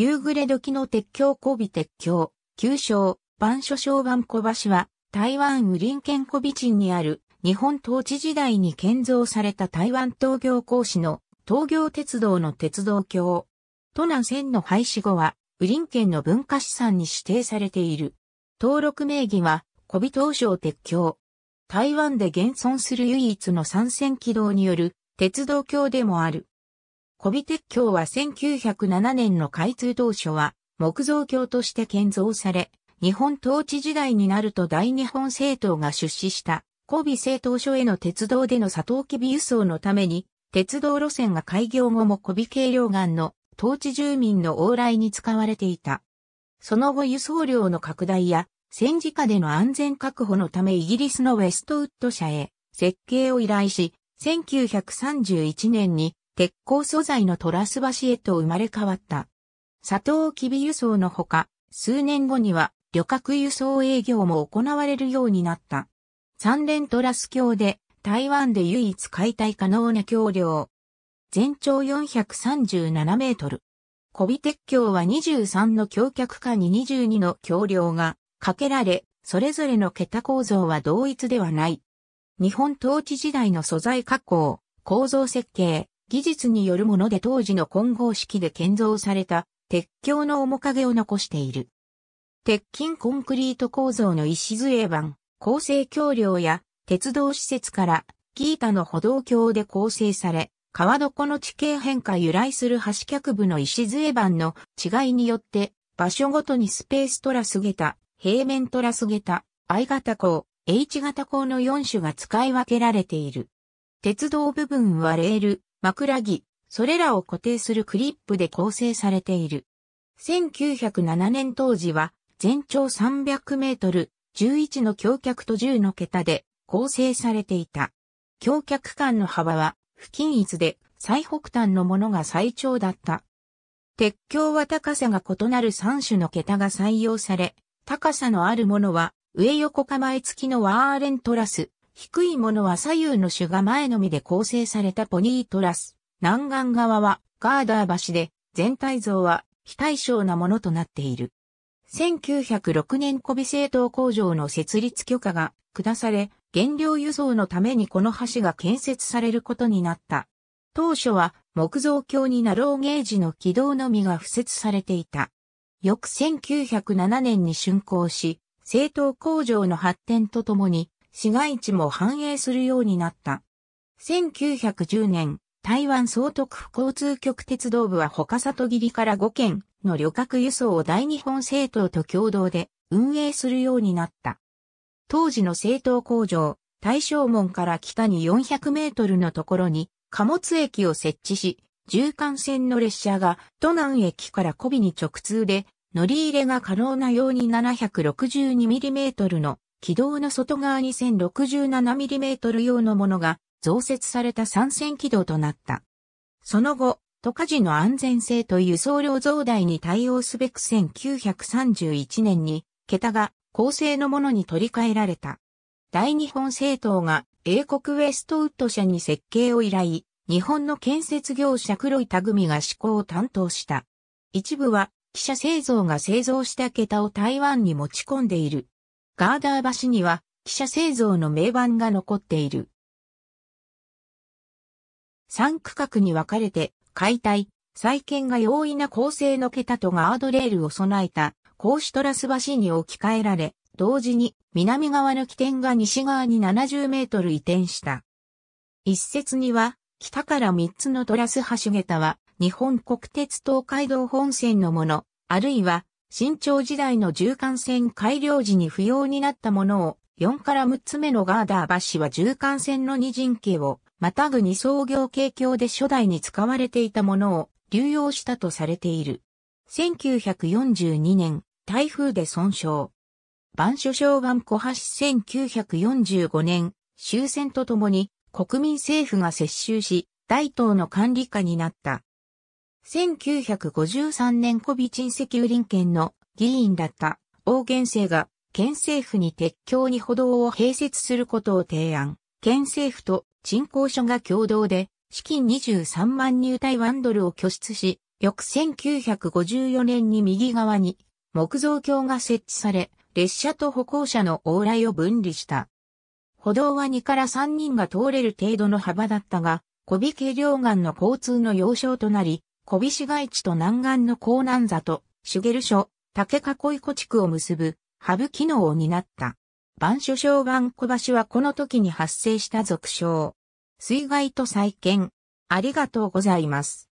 夕暮れ時の鉄橋小尾鉄橋、旧称、番所小万小橋は、台湾雨林県小尾鎮にある、日本統治時代に建造された台湾東京講師の東京鉄道の鉄道橋。都南線の廃止後は、雨林県の文化資産に指定されている。登録名義は、小尾東省鉄橋。台湾で現存する唯一の三線軌道による鉄道橋でもある。小尾鉄橋は1907年の開通当初は木造橋として建造され、日本統治時代になると大日本政党が出資した小尾政党所への鉄道でのサトウキビ輸送のために、鉄道路線が開業後も小尾軽量岩の統治住民の往来に使われていた。その後輸送量の拡大や戦時下での安全確保のためイギリスのウェストウッド社へ設計を依頼し、1931年に鉄鋼素材のトラス橋へと生まれ変わった。砂糖キビ輸送のほか、数年後には旅客輸送営業も行われるようになった。三連トラス橋で台湾で唯一解体可能な橋梁。全長437メートル。小尾鉄橋は23の橋脚下に22の橋梁が架けられ、それぞれの桁構造は同一ではない。日本統治時代の素材加工、構造設計、技術によるもので当時の混合式で建造された鉄橋の面影を残している。鉄筋コンクリート構造の礎板、構成橋梁や鉄道施設からギータの歩道橋で構成され、川床の地形変化由来する橋脚部の礎板の違いによって場所ごとにスペーストラス桁、平面トラス桁、I 型項、H 型項の4種が使い分けられている。鉄道部分はレール、枕木、それらを固定するクリップで構成されている。1907年当時は全長300メートル、11の橋脚と10の桁で構成されていた。橋脚間の幅は不均一で最北端のものが最長だった。鉄橋は高さが異なる3種の桁が採用され、高さのあるものは上横構え付きのワーレントラス、低いものは左右の種が前のみで構成されたポニートラス。南岸側はガーダー橋で、全体像は非対称なものとなっている。1906年コビ製糖工場の設立許可が下され、原料輸送のためにこの橋が建設されることになった。当初は木造橋にナローゲージの軌道のみが付設されていた。翌1907年に竣工し、製糖工場の発展とともに市街地も繁栄するようになった。1910年、台湾総督府交通局鉄道部は他里切から5県の旅客輸送を大日本政党と共同で運営するようになった。当時の政党工場、大正門から北に400メートルのところに貨物駅を設置し、縦貫線の列車が都南駅から小尾に直通で乗り入れが可能なように7 6 2トルの軌道の外側に 1067mm 用のものが増設された参戦軌道となった。その後、都火時の安全性と輸送量増大に対応すべく1931年に、桁が高性のものに取り替えられた。大日本政党が英国ウェストウッド社に設計を依頼、日本の建設業者黒い田組が施工を担当した。一部は、汽車製造が製造した桁を台湾に持ち込んでいる。ガーダー橋には、記者製造の名板が残っている。3区画に分かれて、解体、再建が容易な構成の桁とガードレールを備えた、格子トラス橋に置き換えられ、同時に南側の起点が西側に70メートル移転した。一説には、北から3つのトラス橋桁は、日本国鉄東海道本線のもの、あるいは新朝時代の縦貫線改良時に不要になったものを、4から6つ目のガーダー橋は縦貫線の二陣形を、またぐ二創業形橋で初代に使われていたものを流用したとされている。1942年、台風で損傷。万所小岸小橋1945年、終戦とともに国民政府が接収し、大東の管理下になった。1953年コビチン石油林県の議員だった王元生が県政府に鉄橋に歩道を併設することを提案。県政府と鎮工所が共同で資金23万入台ンドルを拠出し、翌1954年に右側に木造橋が設置され、列車と歩行者の往来を分離した。歩道は2から3人が通れる程度の幅だったが、小ビ軽量岩の交通の要衝となり、小美市街地と南岸の江南座ュ茂る所、竹囲い湖地区を結ぶ、ハブ機能を担った。万所小万小橋はこの時に発生した俗称。水害と再建。ありがとうございます。